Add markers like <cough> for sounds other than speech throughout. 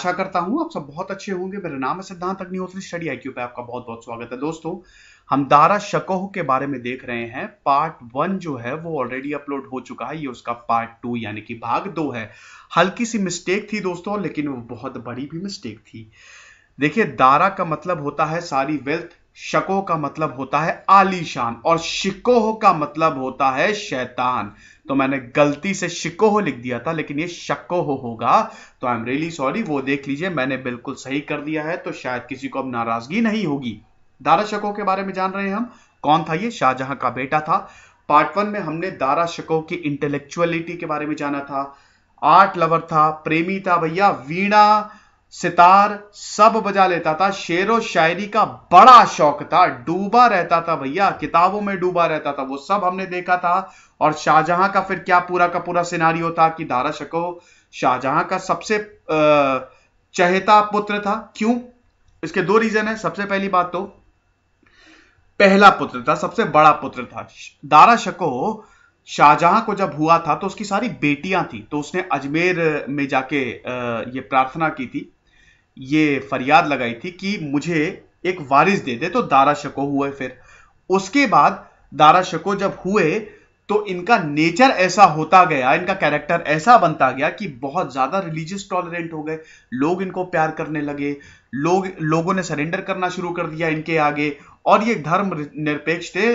आशा करता हूं आप सब बहुत अच्छे होंगे मेरा नाम है सिद्धांत अग्निहोत्री स्टडी आईक्यू पे आपका बहुत बहुत स्वागत है दोस्तों हम दारा शकोह के बारे में देख रहे हैं पार्ट वन जो है वो ऑलरेडी अपलोड हो चुका है ये उसका पार्ट टू यानी कि भाग दो है हल्की सी मिस्टेक थी दोस्तों लेकिन वो बहुत बड़ी भी मिस्टेक थी देखिए दारा का मतलब होता है सारी वेल्थ शको का मतलब होता है आलीशान और शिकोह का मतलब होता है शैतान तो मैंने गलती से शिकोह लिख दिया था लेकिन ये शकोह होगा तो आई एम रियली सॉरी वो देख लीजिए मैंने बिल्कुल सही कर दिया है तो शायद किसी को अब नाराजगी नहीं होगी दारा शकोह के बारे में जान रहे हैं हम कौन था ये शाहजहां का बेटा था पार्ट वन में हमने दारा शकोह की इंटेलेक्चुअलिटी के बारे में जाना था आर्ट लवर था प्रेमी था भैया वीणा सितार सब बजा लेता था शेर व शायरी का बड़ा शौक था डूबा रहता था भैया किताबों में डूबा रहता था वो सब हमने देखा था और शाहजहां का फिर क्या पूरा का पूरा सिनारियो था कि धारा शको शाहजहां का सबसे चहेता पुत्र था क्यों इसके दो रीजन है सबसे पहली बात तो पहला पुत्र था सबसे बड़ा पुत्र था दारा शको शाहजहां को जब हुआ था तो उसकी सारी बेटियां थी तो उसने अजमेर में जाके ये प्रार्थना की थी ये फरियाद लगाई थी कि मुझे एक वारिस दे दे तो दारा शको हुए फिर उसके बाद दारा शको जब हुए तो इनका नेचर ऐसा होता गया इनका कैरेक्टर ऐसा बनता गया कि बहुत ज़्यादा रिलीजियस टॉलरेंट हो गए लोग इनको प्यार करने लगे लोग लोगों ने सरेंडर करना शुरू कर दिया इनके आगे और ये धर्म निरपेक्ष थे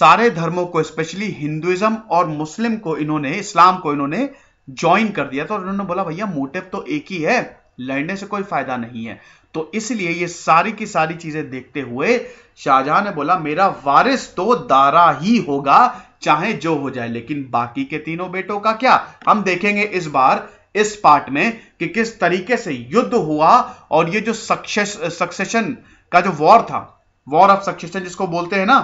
सारे धर्मों को स्पेशली हिंदुइज्म और मुस्लिम को इन्होंने इस्लाम को इन्होंने ज्वाइन कर दिया तो उन्होंने बोला भैया मोटिव तो एक ही है लड़ने से कोई फायदा नहीं है तो इसलिए ये सारी की सारी चीजें देखते हुए शाहजहां ने बोला मेरा वारिस तो दारा ही होगा चाहे जो हो जाए लेकिन बाकी के तीनों बेटों का क्या हम देखेंगे इस बार इस पार्ट में कि किस तरीके से युद्ध हुआ और ये जो सक्सेस सक्सेशन का जो वॉर था वॉर ऑफ सक्सेशन जिसको बोलते हैं ना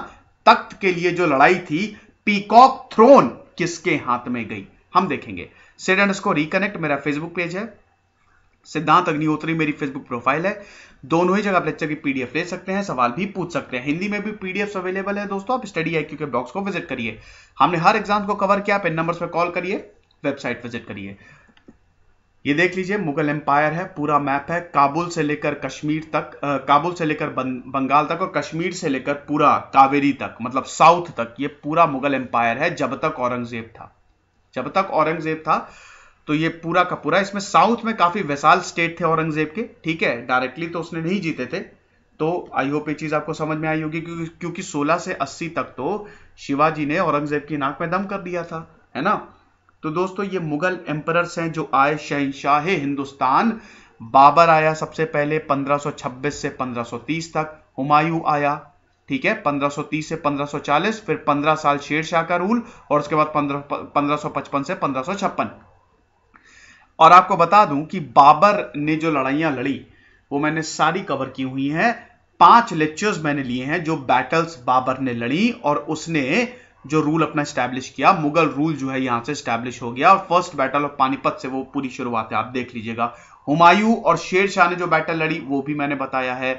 तख्त के लिए जो लड़ाई थी पीकॉक थ्रोन किसके हाथ में गई हम देखेंगे सेड इसको रिकनेक्ट मेरा फेसबुक पेज है सिद्धांत अग्निहोत्री मेरी फेसबुक प्रोफाइल है दोनों ही जगह आप लेक्चर की पीडीएफ ले सकते हैं सवाल भी पूछ सकते हैं हिंदी में भी पीडीएफ अवेलेबल है दोस्तों आप स्टडी आई के ब्लॉग्स को विजिट करिए हमने हर एग्जाम को कवर किया आप नंबर पर कॉल करिए वेबसाइट विजिट करिए ये देख लीजिए मुगल एम्पायर है पूरा मैप है काबुल से लेकर कश्मीर तक आ, काबुल से लेकर बंगाल तक और कश्मीर से लेकर पूरा कावेरी तक मतलब साउथ तक ये पूरा मुगल एम्पायर है जब तक औरंगजेब था जब तक औरंगजेब था तो ये पूरा का पूरा इसमें साउथ में काफी वैशाल स्टेट थे औरंगजेब के ठीक है डायरेक्टली तो उसने नहीं जीते थे तो आई होप ये चीज आपको समझ में आई होगी क्योंकि क्योंकि 16 से 80 तक तो शिवाजी ने औरंगजेब की नाक में दम कर दिया था है ना तो दोस्तों ये मुगल एम्परर्स हैं जो आए शहनशाह हिंदुस्तान बाबर आया सबसे पहले 1526 से 1530 तक हुमायूं आया ठीक है 1530 से 1540 फिर 15 साल शेर शाह का रूल और उसके बाद 15 1555 से पंद्रह और आपको बता दूं कि बाबर ने जो लड़ाइयां लड़ी वो मैंने सारी कवर की हुई हैं पांच लेक्चर्स मैंने लिए हैं जो बैटल्स बाबर ने लड़ी और उसने जो रूल अपना स्टैब्लिश किया मुगल रूल जो है यहां से स्टैब्लिश हो गया और फर्स्ट बैटल ऑफ पानीपत से वो पूरी शुरुआत है आप देख लीजिएगा हुमायूं और शेर शाह ने जो बैटल लड़ी वो भी मैंने बताया है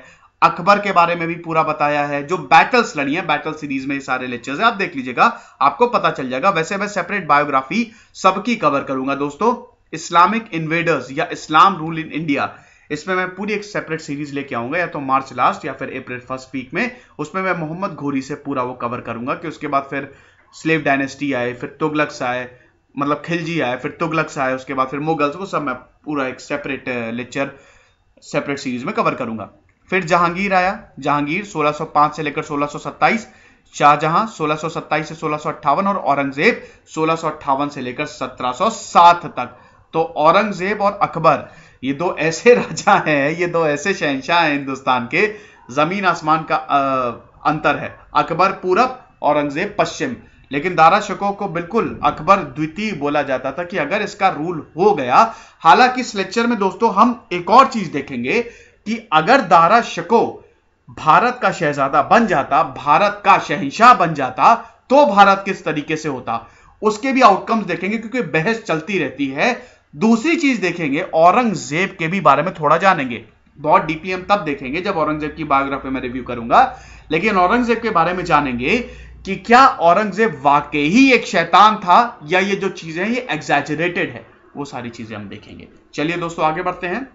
अकबर के बारे में भी पूरा बताया है जो बैटल्स लड़ी हैं बैटल सीरीज में ये सारे लेक्चर्स हैं आप देख लीजिएगा आपको पता चल जाएगा वैसे मैं सेपरेट बायोग्राफी सबकी कवर करूंगा दोस्तों इस्लामिक इन्वेडर्स या इस्लाम रूल इन इंडिया इसमें मैं पूरी एक सेपरेट सीरीज लेके आऊंगा या तो मार्च लास्ट या फिर अप्रैल फर्स्ट वीक में उसमें मैं मोहम्मद घोरी से पूरा वो कवर करूंगा कि उसके बाद फिर स्लेव डायनेस्टी आए फिर तुगलक्स आए मतलब खिलजी आए फिर तुगलक्स आए उसके बाद फिर मुगल्स वो सब मैं पूरा एक सेपरेट लेक्चर सेपरेट सीरीज में कवर करूंगा फिर जहांगीर आया जहांगीर 1605 से लेकर 1627 शाहजहां 1627 से 1658 और औरंगजेब 1658 से लेकर 1707 तक तो औरंगजेब और अकबर ये दो ऐसे <laughs> राजा हैं ये दो ऐसे शहनशाह हैं हिंदुस्तान के जमीन आसमान का आ, अंतर है अकबर पूरब औरंगजेब पश्चिम लेकिन दारा शको को बिल्कुल अकबर द्वितीय बोला जाता था कि अगर इसका रूल हो गया हालांकि इस लेक्चर में दोस्तों हम एक और चीज देखेंगे कि अगर दारा शको भारत का शहजादा बन जाता भारत का शहनशाह बन जाता तो भारत किस तरीके से होता उसके भी आउटकम्स देखेंगे क्योंकि बहस चलती रहती है दूसरी चीज देखेंगे औरंगजेब के भी बारे में थोड़ा जानेंगे बहुत डीपीएम तब देखेंगे जब औरंगजेब की बायोग्राफी में रिव्यू करूंगा लेकिन औरंगजेब के बारे में जानेंगे कि क्या औरंगजेब वाकई ही एक शैतान था या ये जो चीजें ये एग्जेजरेटेड है वो सारी चीजें हम देखेंगे चलिए दोस्तों आगे बढ़ते हैं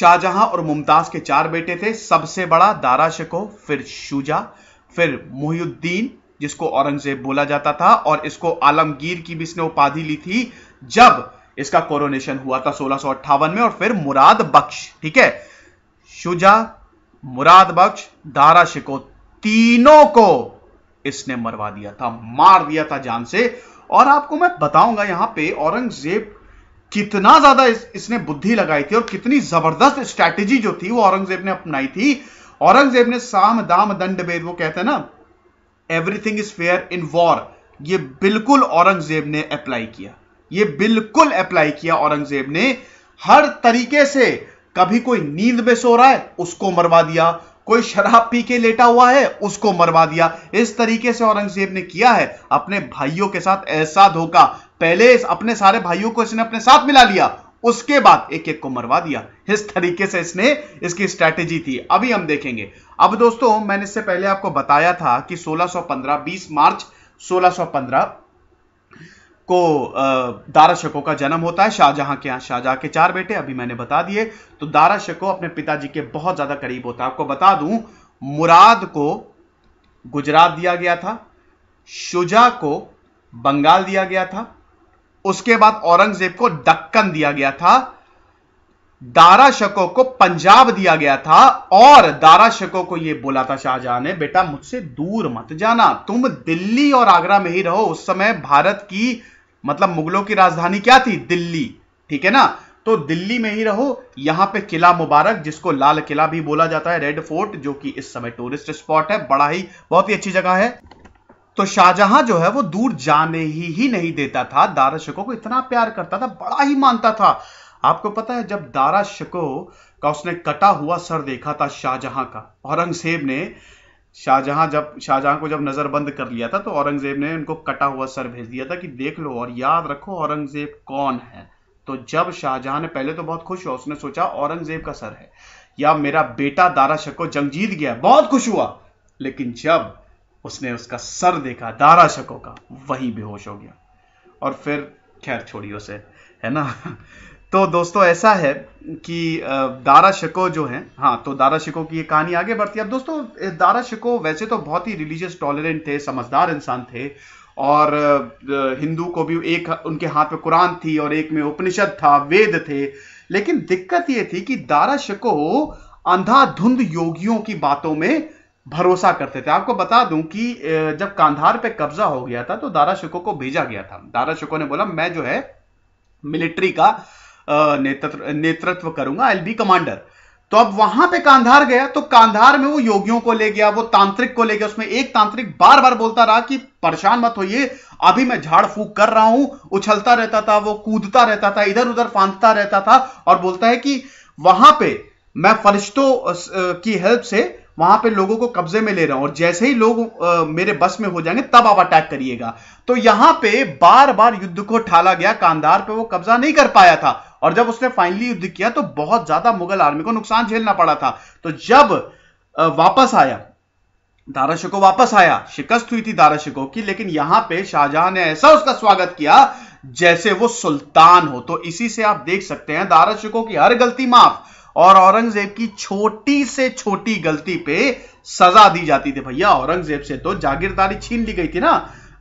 शाहजहां और मुमताज के चार बेटे थे सबसे बड़ा दारा शिको फिर शुजा फिर मुहिउद्दीन जिसको औरंगजेब बोला जाता था और इसको आलमगीर की भी इसने उपाधि ली थी जब इसका कोरोनेशन हुआ था सोलह में और फिर मुराद बख्श ठीक है शुजा मुराद बख्श दारा शिको तीनों को इसने मरवा दिया था मार दिया था जान से और आपको मैं बताऊंगा यहां पे औरंगजेब कितना ज्यादा इस, इसने बुद्धि लगाई थी और कितनी जबरदस्त स्ट्रैटेजी जो थी वो औरंगजेब ने अपनाई थी औरंगजेब ने साम दाम दंड भेद वो कहते हैं ना everything is fair in war ये बिल्कुल औरंगजेब ने अप्लाई किया ये बिल्कुल अप्लाई किया औरंगजेब ने हर तरीके से कभी कोई नींद में सो रहा है उसको मरवा दिया कोई शराब पी के लेटा हुआ है उसको मरवा दिया इस तरीके से औरंगजेब ने किया है अपने भाइयों के साथ ऐसा धोखा पहले अपने सारे भाइयों को इसने अपने साथ मिला लिया उसके बाद एक एक को मरवा दिया इस तरीके से इसने इसकी स्ट्रेटेजी थी अभी हम देखेंगे अब दोस्तों मैंने इससे पहले आपको बताया था कि 1615 20 मार्च 1615 को दारा शको का जन्म होता है शाहजहां के यहाँ शाहजहां के चार बेटे अभी मैंने बता दिए तो दारा शको अपने पिताजी के बहुत ज्यादा करीब होता है आपको बता दूं मुराद को गुजरात दिया गया था शुजा को बंगाल दिया गया था उसके बाद औरंगजेब को दक्कन दिया गया था दारा शको को पंजाब दिया गया था और दारा शको को यह बोला था शाहजहां ने बेटा मुझसे दूर मत जाना तुम दिल्ली और आगरा में ही रहो उस समय भारत की मतलब मुगलों की राजधानी क्या थी दिल्ली ठीक है ना तो दिल्ली में ही रहो यहां पे किला मुबारक जिसको लाल किला भी बोला जाता है रेड फोर्ट जो कि इस समय टूरिस्ट स्पॉट है बड़ा ही बहुत ही अच्छी जगह है तो शाहजहां जो है वो दूर जाने ही, ही नहीं देता था दारा शिको को इतना प्यार करता था बड़ा ही मानता था आपको पता है जब दारा शिको का उसने कटा हुआ सर देखा था शाहजहां का औरंगजेब ने शाहजहां जब शाहजहां को जब नज़रबंद कर लिया था तो औरंगज़ेब ने उनको कटा हुआ सर भेज दिया था कि देख लो और याद रखो औरंगज़ेब कौन है तो जब शाहजहां ने पहले तो बहुत खुश हुआ उसने सोचा औरंगज़ेब का सर है या मेरा बेटा दारा शको जंग जीत गया बहुत खुश हुआ लेकिन जब उसने उसका सर देखा दारा शको का वही बेहोश हो गया और फिर खैर छोड़ी उसे है ना तो दोस्तों ऐसा है कि दारा शिको जो है हाँ तो दारा शिको की ये कहानी आगे बढ़ती है अब दोस्तों दारा शिको वैसे तो बहुत ही रिलीजियस टॉलरेंट थे समझदार इंसान थे और हिंदू को भी एक उनके हाथ में कुरान थी और एक में उपनिषद था वेद थे लेकिन दिक्कत ये थी कि दारा शिको अंधाधुंध योगियों की बातों में भरोसा करते थे आपको बता दूं कि जब कांधार पे कब्जा हो गया था तो दारा शिको को भेजा गया था दारा शिको ने बोला मैं जो है मिलिट्री का नेतृत्व नेतृत्व करूंगा आई बी कमांडर तो अब वहां पे कांधार गया तो कांधार में वो योगियों को ले गया वो तांत्रिक को ले गया उसमें एक तांत्रिक बार बार बोलता रहा कि परेशान मत होइए अभी मैं झाड़ फूक कर रहा हूं उछलता रहता था वो कूदता रहता था इधर उधर फांदता रहता था और बोलता है कि वहां पे मैं फरिश्तों की हेल्प से वहां पे लोगों को कब्जे में ले रहा हूं और जैसे ही लोग मेरे बस में हो जाएंगे तब आप अटैक करिएगा तो यहां पे बार बार युद्ध को ठाला गया कांधार पे वो कब्जा नहीं कर पाया था और जब उसने फाइनली युद्ध किया तो बहुत ज्यादा मुगल आर्मी को नुकसान झेलना पड़ा था तो जब वापस आया दाराशिको वापस आया शिकस्त हुई थी दाराशिको की लेकिन यहां पे शाहजहां ने ऐसा उसका स्वागत किया जैसे वो सुल्तान हो तो इसी से आप देख सकते हैं दाराशिको की हर गलती माफ और औरंगजेब की छोटी से छोटी गलती पे सजा दी जाती थी भैया औरंगजेब से तो जागीरदारी छीन ली गई थी ना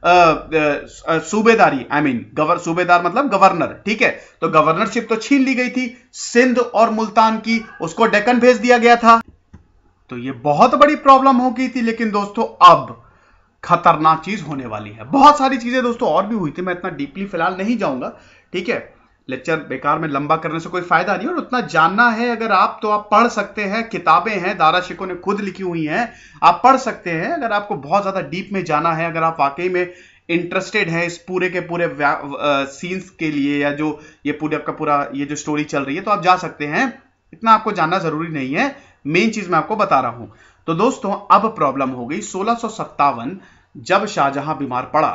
सूबेदारी आई मीन गवर्नर सूबेदार मतलब गवर्नर ठीक है तो गवर्नरशिप तो छीन ली गई थी सिंध और मुल्तान की उसको डेकन भेज दिया गया था तो ये बहुत बड़ी प्रॉब्लम हो गई थी लेकिन दोस्तों अब खतरनाक चीज होने वाली है बहुत सारी चीजें दोस्तों और भी हुई थी मैं इतना डीपली फिलहाल नहीं जाऊंगा ठीक है लेक्चर बेकार में लंबा करने से कोई फायदा नहीं और उतना जानना है अगर आप तो आप पढ़ सकते हैं किताबें हैं दारा शिको ने खुद लिखी हुई हैं आप पढ़ सकते हैं अगर आपको बहुत ज़्यादा डीप में जाना है अगर आप वाकई में इंटरेस्टेड हैं इस पूरे के पूरे सीन्स के लिए या जो ये पूरे आपका पूरा ये जो स्टोरी चल रही है तो आप जा सकते हैं इतना आपको जानना ज़रूरी नहीं है मेन चीज़ मैं आपको बता रहा हूं तो दोस्तों अब प्रॉब्लम हो गई सोलह जब शाहजहां बीमार पड़ा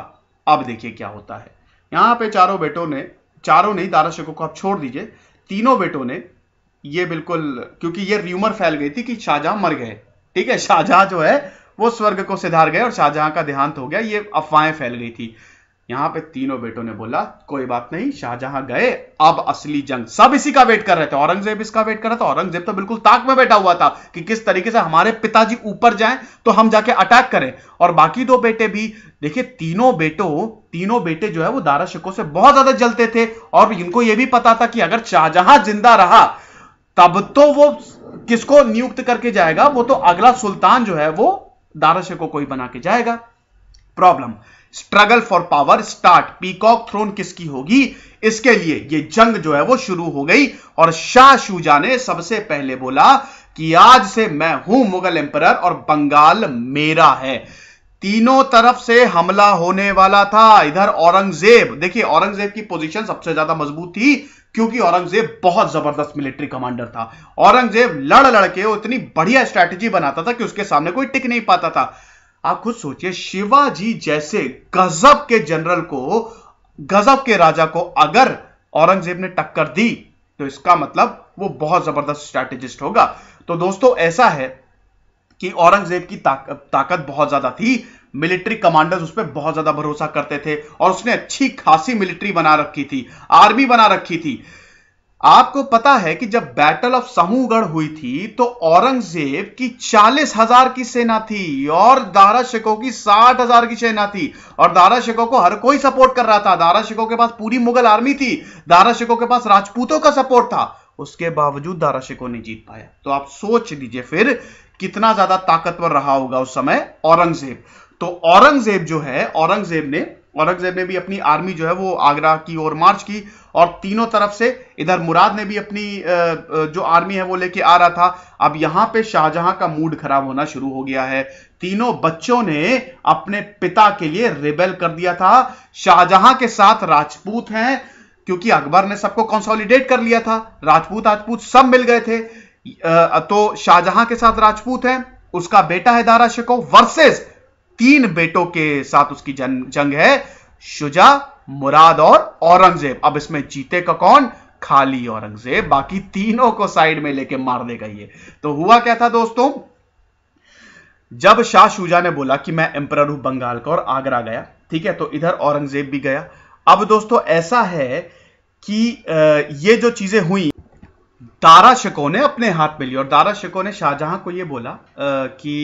अब देखिए क्या होता है यहाँ पे चारों बेटों ने चारों नहीं शिको को आप छोड़ दीजिए तीनों बेटों ने ये बिल्कुल क्योंकि ये र्यूमर फैल गई थी कि शाहजहां मर गए ठीक है शाहजहां जो है वो स्वर्ग को सिधार गए और शाहजहां का देहांत हो गया ये अफवाहें फैल गई थी यहां पे तीनों बेटों ने बोला कोई बात नहीं शाहजहां गए अब असली जंग सब इसी का वेट कर रहे थे औरंगजेब इसका वेट कर रहा था औरंगजेब तो बिल्कुल ताक में बैठा हुआ था कि किस तरीके से हमारे पिताजी ऊपर जाएं तो हम जाके अटैक करें और बाकी दो बेटे भी देखिए तीनों बेटों तीनों बेटे जो है वो दारा शिकों से बहुत ज्यादा जलते थे और इनको यह भी पता था कि अगर शाहजहां जिंदा रहा तब तो वो किसको नियुक्त करके जाएगा वो तो अगला सुल्तान जो है वो दारा शिको को ही बना के जाएगा problem struggle for power start peacock throne किसकी होगी इसके लिए ये जंग जो है वो शुरू हो गई और शाह शुजा ने सबसे पहले बोला कि आज से मैं हूं मुगल एम्पर और बंगाल मेरा है तीनों तरफ से हमला होने वाला था इधर औरंगजेब देखिए औरंगजेब की पोजीशन सबसे ज्यादा मजबूत थी क्योंकि औरंगजेब बहुत जबरदस्त मिलिट्री कमांडर था औरंगजेब लड़ लड़के वो इतनी बढ़िया स्ट्रैटेजी बनाता था कि उसके सामने कोई टिक नहीं पाता था आप खुद सोचिए शिवाजी जैसे गजब के जनरल को गजब के राजा को अगर औरंगजेब ने टक्कर दी तो इसका मतलब वो बहुत जबरदस्त स्ट्रैटेजिस्ट होगा तो दोस्तों ऐसा है कि औरंगजेब की ताक, ताकत बहुत ज्यादा थी मिलिट्री कमांडर्स उस पर बहुत ज्यादा भरोसा करते थे और उसने अच्छी खासी मिलिट्री बना रखी थी आर्मी बना रखी थी आपको पता है कि जब बैटल ऑफ समूहगढ़ हुई थी तो औरंगजेब की चालीस हजार की सेना थी और दारा शिको की साठ हजार की सेना थी और दारा शिको को हर कोई सपोर्ट कर रहा था दारा शिको के पास पूरी मुगल आर्मी थी दारा शिको के पास राजपूतों का सपोर्ट था उसके बावजूद दारा शिको ने जीत पाया तो आप सोच लीजिए फिर कितना ज्यादा ताकतवर रहा होगा उस समय औरंगजेब तो औरंगजेब जो है औरंगजेब ने औरंगजेब ने भी अपनी आर्मी जो है वो आगरा की ओर मार्च की और तीनों तरफ से इधर मुराद ने भी अपनी जो आर्मी है वो लेके आ रहा था अब यहां पे शाहजहां का मूड खराब होना शुरू हो गया है तीनों बच्चों ने अपने पिता के लिए रिबेल कर दिया था शाहजहां के साथ राजपूत हैं क्योंकि अकबर ने सबको कंसोलिडेट कर लिया था राजपूत राजपूत सब मिल गए थे तो शाहजहां के साथ राजपूत हैं उसका बेटा है दारा शिको वर्सेस तीन बेटों के साथ उसकी जंग है शुजा मुराद और औरंगजेब अब इसमें जीते का कौन खाली औरंगजेब बाकी तीनों को साइड में लेके मार देगा ये तो हुआ क्या था दोस्तों जब शाह शुजा ने बोला कि मैं एम्पर हूं बंगाल का और आगरा गया ठीक है तो इधर औरंगजेब भी गया अब दोस्तों ऐसा है कि ये जो चीजें हुई दारा शिको ने अपने हाथ में ली और दारा शिको ने शाहजहां को यह बोला कि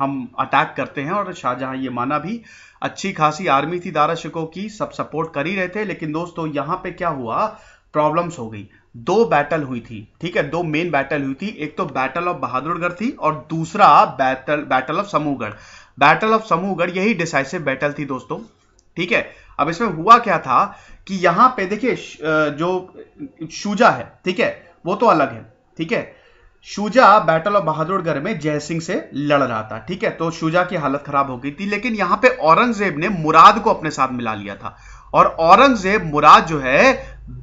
हम अटैक करते हैं और शाहजहां ये माना भी अच्छी खासी आर्मी थी दारा शिको की सब सपोर्ट कर ही रहे थे लेकिन दोस्तों यहाँ पे क्या हुआ प्रॉब्लम्स हो गई दो बैटल हुई थी ठीक है दो मेन बैटल हुई थी एक तो बैटल ऑफ बहादुरगढ़ थी और दूसरा battle battle of Samugarh battle of Samugarh यही डिसाइसिव बैटल थी दोस्तों ठीक है अब इसमें हुआ क्या था कि यहां पे देखिए जो शुजा है ठीक है वो तो अलग है ठीक है शुजा बैटल ऑफ बहादुरगढ़ में जयसिंह से लड़ रहा था ठीक है तो शुजा की हालत खराब हो गई थी लेकिन यहां पे औरंगजेब ने मुराद को अपने साथ मिला लिया था और औरंगजेब मुराद जो है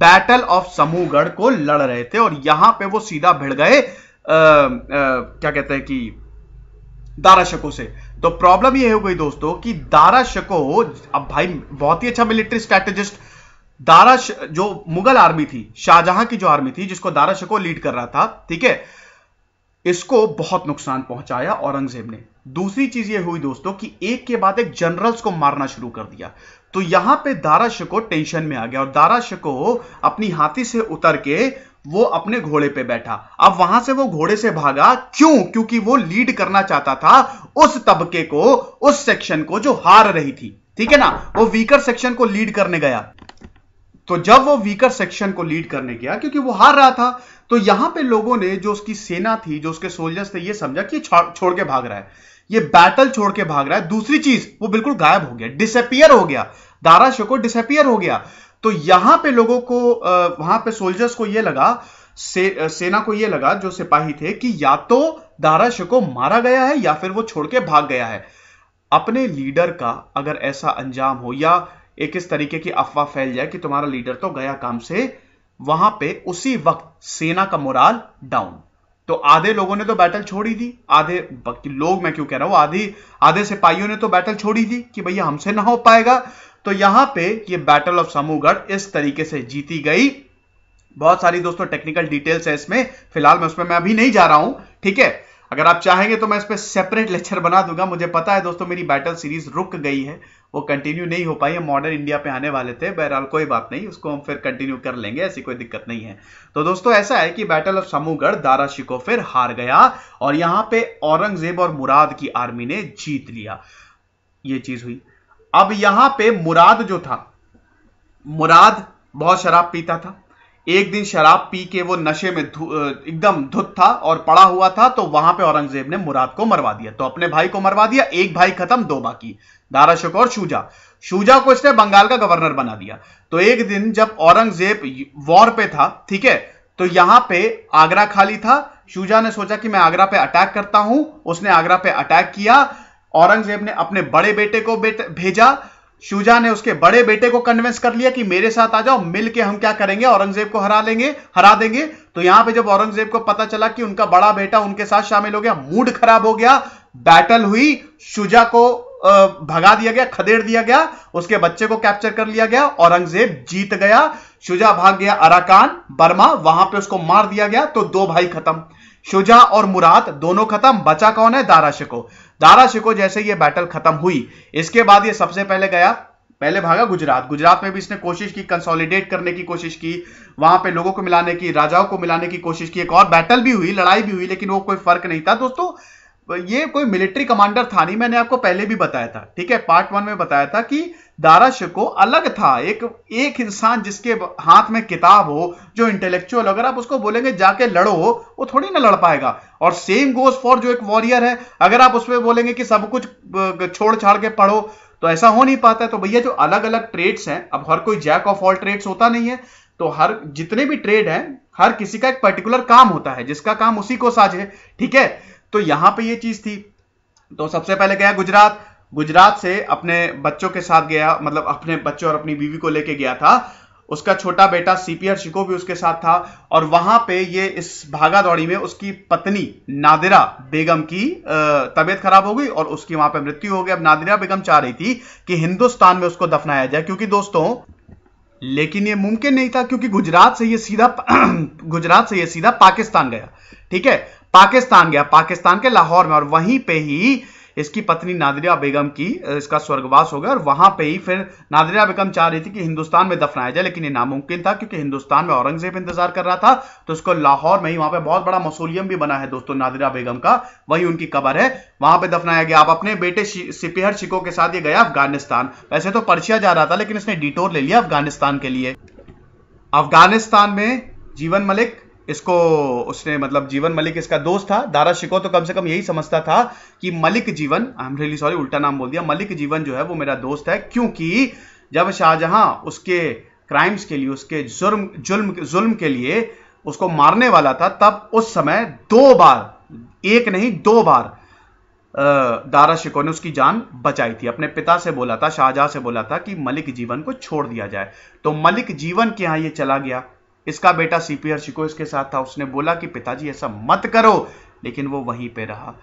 बैटल ऑफ समूहगढ़ को लड़ रहे थे और यहां पे वो सीधा भिड़ गए क्या कहते हैं कि दारा शको से तो प्रॉब्लम ये हो गई दोस्तों कि दारा शको अब भाई बहुत ही अच्छा मिलिट्री स्ट्रेटेजिस्ट दारा जो मुगल आर्मी थी शाहजहां की जो आर्मी थी जिसको दारा शको लीड कर रहा था ठीक है इसको बहुत नुकसान पहुंचाया औरंगजेब ने दूसरी चीज ये हुई दोस्तों कि एक के बाद एक जनरल्स को मारना शुरू कर दिया तो यहां पे दारा शिको टेंशन में आ गया और दारा शिको अपनी हाथी से उतर के वो अपने घोड़े पे बैठा अब वहां से वो घोड़े से भागा क्यों क्योंकि वो लीड करना चाहता था उस तबके को उस सेक्शन को जो हार रही थी ठीक है ना वो वीकर सेक्शन को लीड करने गया तो जब वो वीकर सेक्शन को लीड करने गया क्योंकि वो हार रहा था तो यहां पे लोगों ने जो उसकी सेना थी जो उसके सोल्जर्स थे ये समझा कि छोड़ के भाग रहा है ये बैटल छोड़ के भाग रहा है दूसरी चीज वो बिल्कुल गायब हो गया डिसअपियर हो गया दारा शको डिसअपियर हो गया तो यहां पे लोगों को वहां पे सोल्जर्स को ये लगा से, सेना को ये लगा जो सिपाही थे कि या तो दारा शको मारा गया है या फिर वो छोड़ के भाग गया है अपने लीडर का अगर ऐसा अंजाम हो या एक इस तरीके की अफवाह फैल जाए कि तुम्हारा लीडर तो गया काम से वहां पे उसी वक्त सेना का मोराल डाउन तो आधे लोगों ने तो बैटल छोड़ी दी आधे लोग मैं क्यों कह रहा हूं आधी आधे सिपाहियों ने तो बैटल छोड़ी दी कि भैया हमसे ना हो पाएगा तो यहां पे ये बैटल ऑफ समूहगढ़ इस तरीके से जीती गई बहुत सारी दोस्तों टेक्निकल डिटेल्स है इसमें फिलहाल मैं उसमें मैं अभी नहीं जा रहा हूं ठीक है अगर आप चाहेंगे तो मैं इस पर सेपरेट लेक्चर बना दूंगा मुझे पता है दोस्तों मेरी बैटल सीरीज रुक गई है वो कंटिन्यू नहीं हो पाई हम मॉडर्न इंडिया पे आने वाले थे बहरहाल कोई बात नहीं उसको हम फिर कंटिन्यू कर लेंगे ऐसी कोई दिक्कत नहीं है तो दोस्तों ऐसा है कि बैटल ऑफ समूगढ़ दारा शिको फिर हार गया और यहां पे औरंगजेब और मुराद की आर्मी ने जीत लिया ये चीज हुई अब यहां पे मुराद जो था मुराद बहुत शराब पीता था एक दिन शराब पी के वो नशे में एकदम धुत था और पड़ा हुआ था तो वहां पे औरंगजेब ने मुराद को मरवा दिया तो अपने भाई को मरवा दिया एक भाई खत्म दो बाकी दारा और शूजा शूजा को इसने बंगाल का गवर्नर बना दिया तो एक दिन जब औरंगजेब वॉर पे था ठीक है तो यहां पे आगरा खाली था शूजा ने सोचा कि मैं आगरा पे अटैक करता हूं उसने आगरा पे अटैक किया औरंगजेब ने अपने बड़े बेटे को भेजा शुजा ने उसके बड़े बेटे को कन्विंस कर लिया कि मेरे साथ आ जाओ मिल के हम क्या करेंगे औरंगजेब को हरा लेंगे हरा देंगे तो यहां पे जब औरंगजेब को पता चला कि उनका बड़ा बेटा उनके साथ शामिल हो गया मूड खराब हो गया बैटल हुई शुजा को भगा दिया गया खदेड़ दिया गया उसके बच्चे को कैप्चर कर लिया गया औरंगजेब जीत गया शुजा भाग गया अराकान बर्मा वहां पर उसको मार दिया गया तो दो भाई खत्म शुजा और मुराद दोनों खत्म बचा कौन है दारा शिको दारा शिको जैसे ये बैटल खत्म हुई इसके बाद ये सबसे पहले गया पहले भागा गुजरात गुजरात में भी इसने कोशिश की कंसोलिडेट करने की कोशिश की वहां पे लोगों को मिलाने की राजाओं को मिलाने की कोशिश की एक और बैटल भी हुई लड़ाई भी हुई लेकिन वो कोई फर्क नहीं था दोस्तों ये कोई मिलिट्री कमांडर था नहीं मैंने आपको पहले भी बताया था ठीक है पार्ट वन में बताया था कि दारा शिको अलग था एक एक इंसान जिसके हाथ में किताब हो जो इंटेलेक्चुअल अगर आप उसको बोलेंगे जाके लड़ो वो थोड़ी ना लड़ पाएगा और सेम गोज फॉर जो एक वॉरियर है अगर आप उसमें बोलेंगे कि सब कुछ छोड़ छाड़ के पढ़ो तो ऐसा हो नहीं पाता है तो भैया जो अलग अलग ट्रेड्स हैं अब हर कोई जैक ऑफ ऑल ट्रेड्स होता नहीं है तो हर जितने भी ट्रेड हैं हर किसी का एक पर्टिकुलर काम होता है जिसका काम उसी को साझे ठीक है तो यहां पे ये चीज थी तो सबसे पहले गया गुजरात गुजरात से अपने बच्चों के साथ गया मतलब अपने बच्चों और अपनी बीवी को लेके गया था उसका छोटा बेटा सीपीआर शिको भी उसके साथ था और वहां पे ये इस भागा दौड़ी में उसकी पत्नी नादिरा बेगम की तबीयत खराब हो गई और उसकी वहां पे मृत्यु हो गई अब नादिरा बेगम चाह रही थी कि हिंदुस्तान में उसको दफनाया जाए क्योंकि दोस्तों लेकिन ये मुमकिन नहीं था क्योंकि गुजरात से ये सीधा <clears throat> गुजरात से ये सीधा पाकिस्तान गया ठीक है पाकिस्तान गया पाकिस्तान के लाहौर में और वहीं पे ही इसकी पत्नी नादरिया बेगम की इसका स्वर्गवास हो गया और वहां पे ही फिर नादरिया बेगम चाह रही थी कि हिंदुस्तान में दफनाया जाए लेकिन ये नामुमकिन था क्योंकि हिंदुस्तान में औरंगजेब इंतजार कर रहा था तो उसको लाहौर में ही वहां पे बहुत बड़ा मसूलियम भी बना है दोस्तों नादरिया बेगम का वही उनकी कबर है वहां पर दफनाया गया आप अपने बेटे सिपिहर शिको के साथ ये गया अफगानिस्तान वैसे तो पर्शिया जा रहा था लेकिन इसने डिटोर ले लिया अफगानिस्तान के लिए अफगानिस्तान में जीवन मलिक इसको उसने मतलब जीवन मलिक इसका दोस्त था दारा शिको तो कम से कम यही समझता था कि मलिक जीवन आई एम रियली सॉरी उल्टा नाम बोल दिया मलिक जीवन जो है वो मेरा दोस्त है क्योंकि जब शाहजहां उसके क्राइम्स के लिए उसके जुर्म जुल्म जुल्म के लिए उसको मारने वाला था तब उस समय दो बार एक नहीं दो बार दारा शिको ने उसकी जान बचाई थी अपने पिता से बोला था शाहजहां से बोला था कि मलिक जीवन को छोड़ दिया जाए तो मलिक जीवन के यहां ये चला गया इसका बेटा सीपी शिको इसके साथ था उसने बोला कि पिताजी ऐसा मत करो लेकिन वो वहीं पे रहा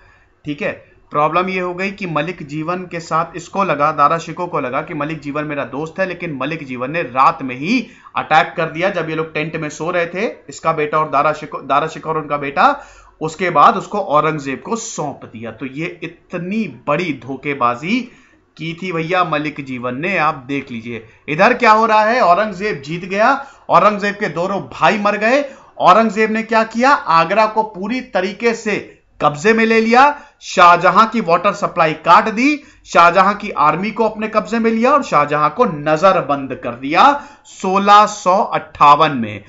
ठीक है प्रॉब्लम ये हो गई कि मलिक जीवन के साथ इसको लगा दारा शिको को लगा कि मलिक जीवन मेरा दोस्त है लेकिन मलिक जीवन ने रात में ही अटैक कर दिया जब ये लोग टेंट में सो रहे थे इसका बेटा और दारा शिको दारा शिको और उनका बेटा उसके बाद उसको औरंगजेब को सौंप दिया तो ये इतनी बड़ी धोखेबाजी की थी भैया मलिक जीवन ने आप देख लीजिए इधर क्या हो रहा है औरंगजेब जीत गया औरंगजेब के दोनों भाई मर गए औरंगजेब ने क्या किया आगरा को पूरी तरीके से कब्जे में ले लिया शाहजहां की वाटर सप्लाई काट दी शाहजहां की आर्मी को अपने कब्जे में लिया और शाहजहां को नजर बंद कर दिया सोलह में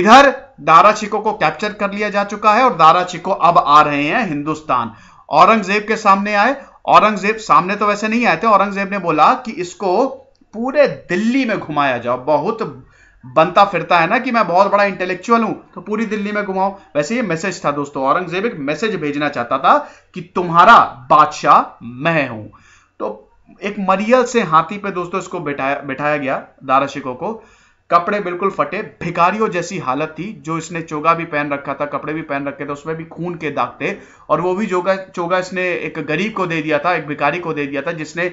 इधर दारा चिको को कैप्चर कर लिया जा चुका है और दारा चिको अब आ रहे हैं हिंदुस्तान औरंगजेब के सामने आए औरंगजेब सामने तो वैसे नहीं आए थे औरंगजेब ने बोला कि इसको पूरे दिल्ली में घुमाया जाओ बहुत बनता फिरता है ना कि मैं बहुत बड़ा इंटेलेक्चुअल हूं तो पूरी दिल्ली में घुमाऊं वैसे ये मैसेज था दोस्तों औरंगजेब एक मैसेज भेजना चाहता था कि तुम्हारा बादशाह मैं हूं तो एक मरियल से हाथी पे दोस्तों इसको बिठाया बिठाया गया दारा शिको को कपड़े बिल्कुल फटे भिकारियों जैसी हालत थी जो इसने चोगा भी पहन रखा था कपड़े भी पहन रखे थे उसमें भी खून के दाग थे और वो भी जोगा चोगा इसने एक गरीब को दे दिया था एक भिकारी को दे दिया था जिसने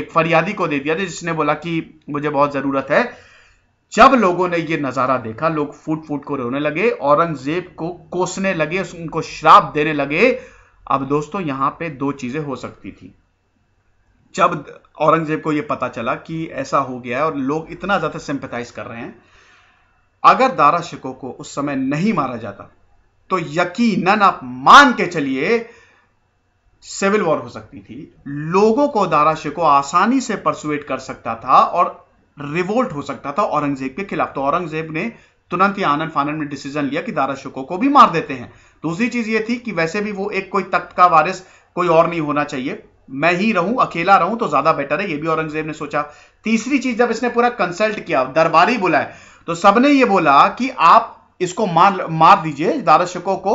एक फरियादी को दे दिया था जिसने बोला कि मुझे बहुत ज़रूरत है जब लोगों ने ये नज़ारा देखा लोग फूट फूट को रोने लगे औरंगजेब को कोसने लगे उनको श्राप देने लगे अब दोस्तों यहां पे दो चीज़ें हो सकती थी जब औरंगजेब को यह पता चला कि ऐसा हो गया है और लोग इतना ज्यादा सिंपथाइज कर रहे हैं अगर दारा शिको को उस समय नहीं मारा जाता तो यकीनन आप मान के चलिए सिविल वॉर हो सकती थी लोगों को दारा शिको आसानी से परसुएट कर सकता था और रिवोल्ट हो सकता था औरंगजेब के खिलाफ तो औरंगजेब ने तुरंत ही आनंद फानंद में डिसीजन लिया कि दारा शिको को भी मार देते हैं दूसरी चीज ये थी कि वैसे भी वो एक कोई तख्त का वारिस कोई और नहीं होना चाहिए मैं ही रहूं अकेला रहूं तो ज्यादा बेटर है ये भी औरंगजेब ने सोचा तीसरी चीज जब इसने पूरा कंसल्ट किया दरबारी बुलाए तो सबने ये बोला कि आप इसको मार मार दीजिए दारशकों को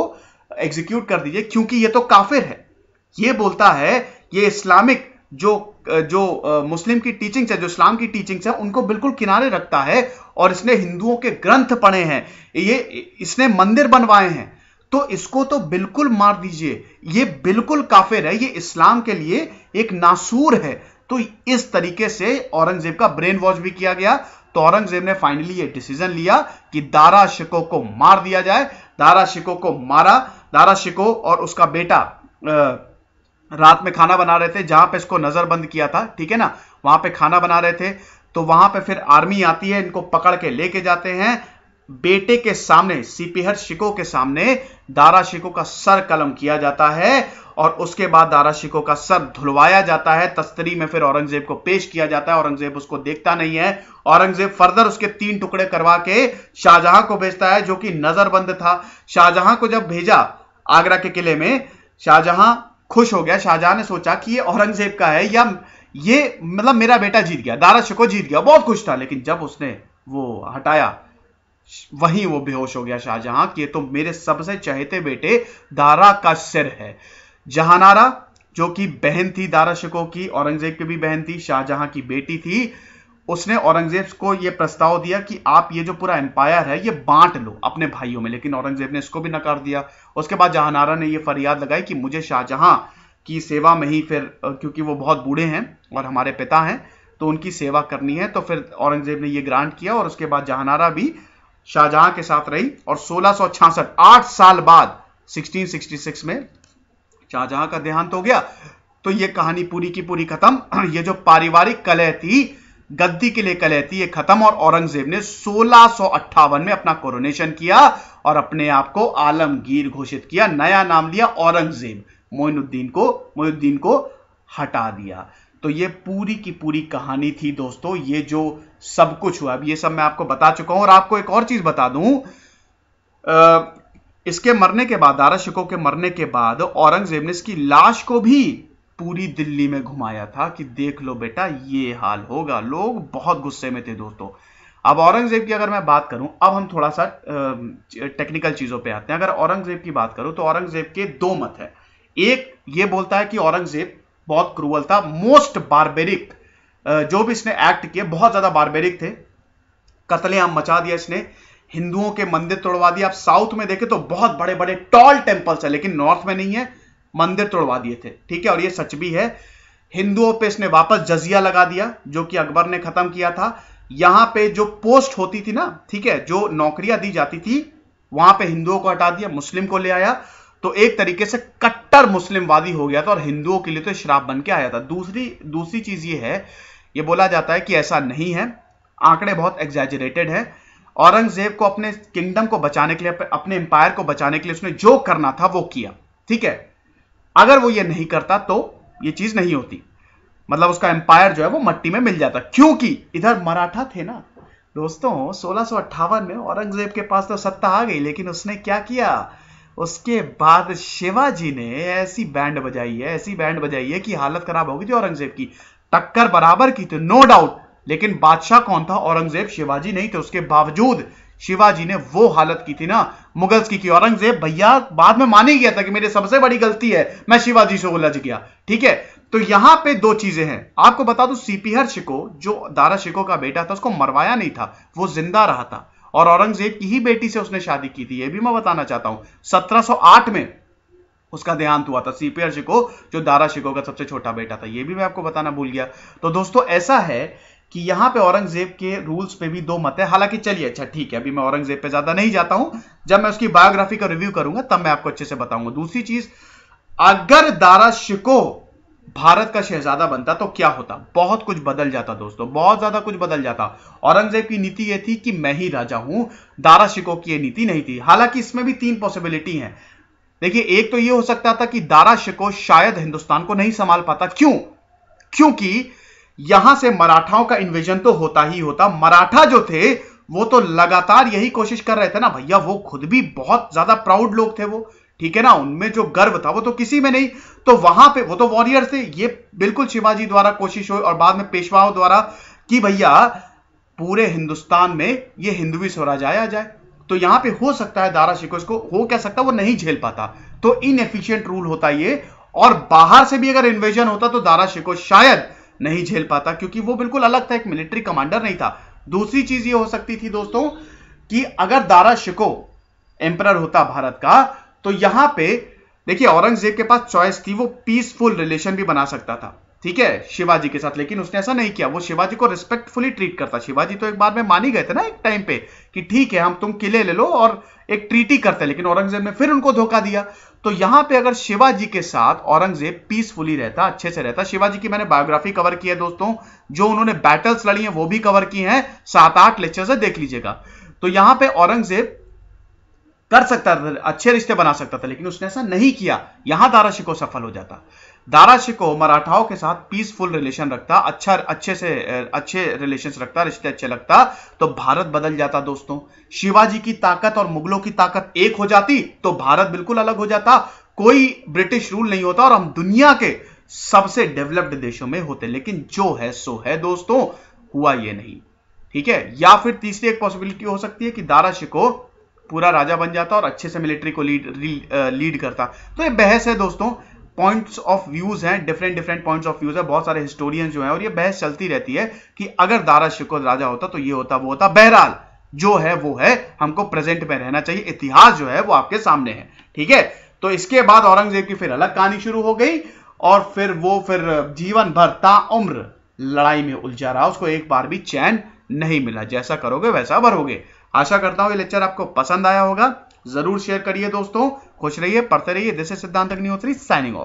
एग्जीक्यूट कर दीजिए क्योंकि ये तो काफिर है ये बोलता है ये इस्लामिक जो जो मुस्लिम की टीचिंग्स है जो इस्लाम की टीचिंग्स है उनको बिल्कुल किनारे रखता है और इसने हिंदुओं के ग्रंथ पढ़े हैं ये इसने मंदिर बनवाए हैं तो इसको तो बिल्कुल मार दीजिए ये बिल्कुल काफिर है ये इस्लाम के लिए एक नासूर है तो इस तरीके से औरंगजेब का ब्रेन वॉश भी किया गया तो औरंगजेब ने फाइनली ये डिसीजन लिया कि दारा शिको को मार दिया जाए दारा शिको को मारा दारा शिको और उसका बेटा रात में खाना बना रहे थे जहां पे इसको नजरबंद किया था ठीक है ना वहां पे खाना बना रहे थे तो वहां पे फिर आर्मी आती है इनको पकड़ के लेके जाते हैं बेटे के सामने सीपीहर शिको के सामने दारा शिको का सर कलम किया जाता है और उसके बाद दारा शिको का सर धुलवाया जाता है तस्तरी में फिर औरंगजेब को पेश किया जाता है औरंगजेब उसको देखता नहीं है औरंगजेब फर्दर उसके तीन टुकड़े करवा के शाहजहां को भेजता है जो कि नजरबंद था शाहजहां को जब भेजा आगरा के किले में शाहजहां खुश हो गया शाहजहां ने सोचा कि ये औरंगजेब का है या ये मतलब मेरा बेटा जीत गया दारा शिको जीत गया बहुत खुश था लेकिन जब उसने वो हटाया वहीं वो बेहोश हो गया शाहजहां कि तो मेरे सबसे चहेते बेटे दारा का सिर है जहानारा जो कि बहन थी दारा शिको की औरंगजेब की भी बहन थी शाहजहां की बेटी थी उसने औरंगजेब को यह प्रस्ताव दिया कि आप ये जो पूरा एम्पायर है ये बांट लो अपने भाइयों में लेकिन औरंगजेब ने इसको भी नकार दिया उसके बाद जहानारा ने यह फरियाद लगाई कि मुझे शाहजहां की सेवा में ही फिर क्योंकि वो बहुत बूढ़े हैं और हमारे पिता हैं तो उनकी सेवा करनी है तो फिर औरंगजेब ने ये ग्रांट किया और उसके बाद जहानारा भी शाहजहां के साथ रही और सोलह आठ साल बाद 1666 में शाहजहां का देहांत हो गया तो ये कहानी पूरी की पूरी खत्म <clears throat> ये जो पारिवारिक कलह थी गद्दी के लिए कलह थी ये खत्म और औरंगजेब ने सोलह में अपना कोरोनेशन किया और अपने आप को आलमगीर घोषित किया नया नाम लिया औरंगजेब मोइनुद्दीन को मोइनुद्दीन को हटा दिया तो ये पूरी की पूरी कहानी थी दोस्तों ये जो सब कुछ हुआ अब ये सब मैं आपको बता चुका हूं और आपको एक और चीज बता दूं आ, इसके मरने के बाद दारा शिको के मरने के बाद औरंगजेब ने इसकी लाश को भी पूरी दिल्ली में घुमाया था कि देख लो बेटा ये हाल होगा लोग बहुत गुस्से में थे दोस्तों अब औरंगजेब की अगर मैं बात करूं अब हम थोड़ा सा टेक्निकल चीजों पे आते हैं अगर औरंगजेब की बात करूं तो औरंगजेब के दो मत है एक ये बोलता है कि औरंगजेब बहुत क्रूअल था मोस्ट बारबेरिक जो भी इसने एक्ट किए बहुत ज्यादा बारबेरिक थे कतलेआम मचा दिया इसने हिंदुओं के मंदिर तोड़वा दिए आप साउथ में देखें तो बहुत बड़े बड़े टॉल टेम्पल्स है लेकिन नॉर्थ में नहीं है मंदिर तोड़वा दिए थे ठीक है और ये सच भी है हिंदुओं पे इसने वापस जजिया लगा दिया जो कि अकबर ने खत्म किया था यहां पे जो पोस्ट होती थी ना ठीक है जो नौकरियां दी जाती थी वहां पे हिंदुओं को हटा दिया मुस्लिम को ले आया तो एक तरीके से कट्टर मुस्लिमवादी हो गया था और हिंदुओं के लिए तो श्राप बन के आया था दूसरी दूसरी चीज ये है ये बोला जाता है कि ऐसा नहीं है आंकड़े बहुत एग्जेजरेटेड है औरंगजेब को अपने किंगडम को बचाने के लिए अपने एम्पायर को बचाने के लिए उसने जो करना था वो किया ठीक है अगर वो ये नहीं करता तो ये चीज नहीं होती मतलब उसका एम्पायर जो है वो मट्टी में मिल जाता क्योंकि इधर मराठा थे ना दोस्तों सोलह में औरंगजेब के पास तो सत्ता आ गई लेकिन उसने क्या किया उसके बाद शिवाजी ने ऐसी बैंड बजाई है ऐसी बैंड बजाई है कि हालत खराब हो गई थी औरंगजेब की टक्कर बराबर की थी नो डाउट लेकिन बादशाह कौन था औरंगजेब शिवाजी नहीं थे उसके बावजूद शिवाजी ने वो हालत की थी ना मुगल्स की, की औरंगजेब भैया बाद में मान ही गया था कि मेरी सबसे बड़ी गलती है मैं शिवाजी से उलझ गया ठीक है तो यहां पे दो चीजें हैं आपको बता दू सीपीहर शिको जो दारा शिको का बेटा था उसको मरवाया नहीं था वो जिंदा रहा था और औरंगजेब की ही बेटी से उसने शादी की थी यह भी मैं बताना चाहता हूं 1708 में उसका देहांत हुआ था सीपीआर शिको जो दारा शिको का सबसे छोटा बेटा था यह भी मैं आपको बताना भूल गया तो दोस्तों ऐसा है कि यहां पे औरंगजेब के रूल्स पे भी दो मत है हालांकि चलिए अच्छा ठीक है अभी मैं औरंगजेब पे ज्यादा नहीं जाता हूं जब मैं उसकी बायोग्राफी का रिव्यू करूंगा तब मैं आपको अच्छे से बताऊंगा दूसरी चीज अगर दारा शिको भारत का शहजादा बनता तो क्या होता बहुत कुछ बदल जाता दोस्तों बहुत ज्यादा कुछ बदल जाता औरंगजेब की नीति यह थी कि मैं ही राजा हूं दारा शिकोह की यह नीति नहीं थी हालांकि इसमें भी तीन पॉसिबिलिटी हैं देखिए एक तो यह हो सकता था कि दारा शिकोह शायद हिंदुस्तान को नहीं संभाल पाता क्यों क्योंकि यहां से मराठाओं का इन्वेजन तो होता ही होता मराठा जो थे वो तो लगातार यही कोशिश कर रहे थे ना भैया वो खुद भी बहुत ज्यादा प्राउड लोग थे वो ठीक है ना उनमें जो गर्व था वो तो किसी में नहीं तो वहां पे वो तो वॉरियर थे ये बिल्कुल शिवाजी द्वारा कोशिश हुई और बाद में पेशवाओं द्वारा कि भैया पूरे हिंदुस्तान में ये हिंदुवी स्वराज आया जाए तो यहां पे हो सकता है दारा शिको को हो क्या सकता है वो नहीं झेल पाता तो इनएफिशियंट रूल होता ये और बाहर से भी अगर इन्वेजन होता तो दारा शिको शायद नहीं झेल पाता क्योंकि वो बिल्कुल अलग था एक मिलिट्री कमांडर नहीं था दूसरी चीज ये हो सकती थी दोस्तों कि अगर दारा शिको एम्पर होता भारत का तो यहां पे देखिए औरंगजेब के पास चॉइस थी वो पीसफुल रिलेशन भी बना सकता था ठीक है शिवाजी के साथ लेकिन उसने ऐसा नहीं किया वो शिवाजी को रिस्पेक्टफुली ट्रीट करता शिवाजी तो एक बार में मान ही गए थे ना एक टाइम पे कि ठीक है हम तुम किले ले लो और एक ट्रीटी करते लेकिन औरंगजेब ने फिर उनको धोखा दिया तो यहां पे अगर शिवाजी के साथ औरंगजेब पीसफुली रहता अच्छे से रहता शिवाजी की मैंने बायोग्राफी कवर की है दोस्तों जो उन्होंने बैटल्स लड़ी है वो भी कवर की हैं सात आठ लेक्चर से देख लीजिएगा तो यहां पर औरंगजेब कर सकता था अच्छे रिश्ते बना सकता था लेकिन उसने ऐसा नहीं किया यहां दारा शिको सफल हो जाता दारा शिको मराठाओं के साथ पीसफुल रिलेशन रखता अच्छा अच्छे से अच्छे रिलेशन रखता रिश्ते अच्छे लगता तो भारत बदल जाता दोस्तों शिवाजी की ताकत और मुगलों की ताकत एक हो जाती तो भारत बिल्कुल अलग हो जाता कोई ब्रिटिश रूल नहीं होता और हम दुनिया के सबसे डेवलप्ड देशों में होते लेकिन जो है सो है दोस्तों हुआ ये नहीं ठीक है या फिर तीसरी एक पॉसिबिलिटी हो सकती है कि दारा शिको पूरा राजा बन जाता और अच्छे से मिलिट्री को लीड लीड uh, करता तो ये बहस है दोस्तों पॉइंट्स ऑफ व्यूज हैं different different points of views है बहुत सारे हिस्टोरियंस जो हैं और ये बहस चलती रहती है कि अगर दारा शिको राजा होता तो ये होता वो होता बहरहाल जो है वो है हमको प्रेजेंट में रहना चाहिए इतिहास जो है वो आपके सामने है ठीक है तो इसके बाद औरंगजेब की फिर अलग कहानी शुरू हो गई और फिर वो फिर जीवन भर ता उम्र लड़ाई में उलझा रहा उसको एक बार भी चैन नहीं मिला जैसा करोगे वैसा भरोगे आशा करता हूं ये लेक्चर आपको पसंद आया होगा जरूर शेयर करिए दोस्तों खुश रहिए पढ़ते रहिए दिस इज सिद्धांत अग्निहोत्री साइनिंग ऑफ